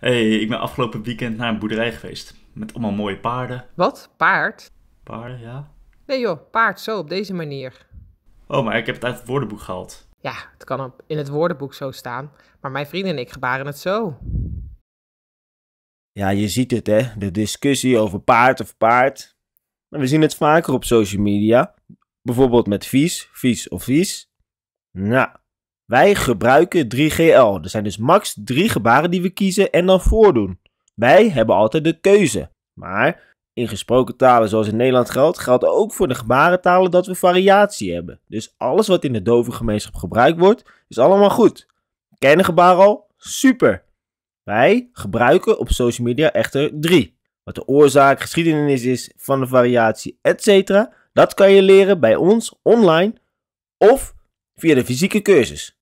hey, ik ben afgelopen weekend naar een boerderij geweest. Met allemaal mooie paarden. Wat? Paard? Paarden, ja. Nee joh, paard zo, op deze manier. Oh, maar ik heb het uit het woordenboek gehaald. Ja, het kan in het woordenboek zo staan. Maar mijn vrienden en ik gebaren het zo. Ja, je ziet het hè, de discussie over paard of paard. we zien het vaker op social media. Bijvoorbeeld met vies, vies of vies. Nou, wij gebruiken 3GL. Er zijn dus max 3 gebaren die we kiezen en dan voordoen. Wij hebben altijd de keuze. Maar in gesproken talen zoals in Nederland geldt, geldt ook voor de gebarentalen dat we variatie hebben. Dus alles wat in de dove gemeenschap gebruikt wordt, is allemaal goed. Kennen gebaren al? Super! Wij gebruiken op social media echter 3. Wat de oorzaak, geschiedenis is van de variatie, etc. Dat kan je leren bij ons online of via de fysieke cursus.